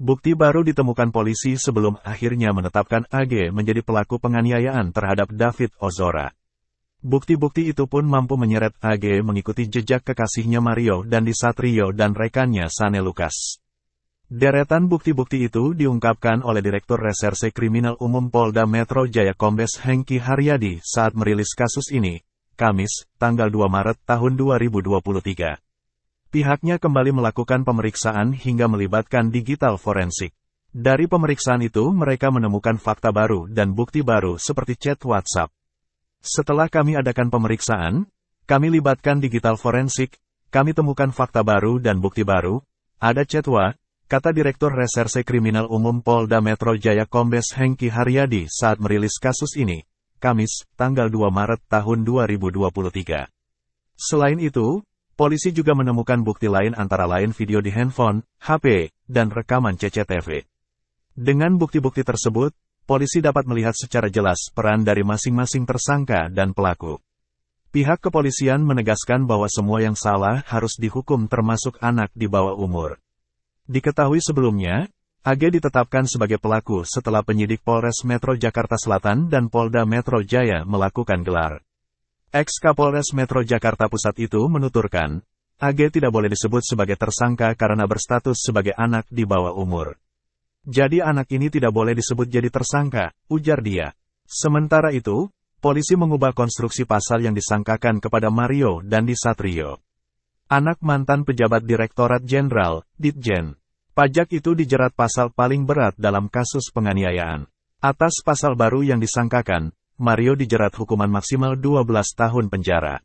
Bukti baru ditemukan polisi sebelum akhirnya menetapkan AG menjadi pelaku penganiayaan terhadap David Ozora. Bukti-bukti itu pun mampu menyeret AG mengikuti jejak kekasihnya Mario dan Disatrio dan rekannya Sane Lukas. Deretan bukti-bukti itu diungkapkan oleh Direktur Reserse Kriminal Umum Polda Metro Jaya Kombes Hengki Haryadi saat merilis kasus ini, Kamis, tanggal 2 Maret tahun 2023. Pihaknya kembali melakukan pemeriksaan hingga melibatkan digital forensik. Dari pemeriksaan itu mereka menemukan fakta baru dan bukti baru seperti chat WhatsApp. Setelah kami adakan pemeriksaan, kami libatkan digital forensik, kami temukan fakta baru dan bukti baru, ada chat WA, kata Direktur Reserse Kriminal Umum Polda Metro Jaya Kombes Hengki Haryadi saat merilis kasus ini, Kamis, tanggal 2 Maret tahun 2023. Selain itu, Polisi juga menemukan bukti lain antara lain video di handphone, HP, dan rekaman CCTV. Dengan bukti-bukti tersebut, polisi dapat melihat secara jelas peran dari masing-masing tersangka dan pelaku. Pihak kepolisian menegaskan bahwa semua yang salah harus dihukum termasuk anak di bawah umur. Diketahui sebelumnya, AG ditetapkan sebagai pelaku setelah penyidik Polres Metro Jakarta Selatan dan Polda Metro Jaya melakukan gelar. Ex Kapolres Metro Jakarta Pusat itu menuturkan, AG tidak boleh disebut sebagai tersangka karena berstatus sebagai anak di bawah umur. Jadi anak ini tidak boleh disebut jadi tersangka, ujar dia. Sementara itu, polisi mengubah konstruksi pasal yang disangkakan kepada Mario dan Satrio, Anak mantan pejabat Direktorat Jenderal, Ditjen. Pajak itu dijerat pasal paling berat dalam kasus penganiayaan. Atas pasal baru yang disangkakan, Mario dijerat hukuman maksimal 12 tahun penjara.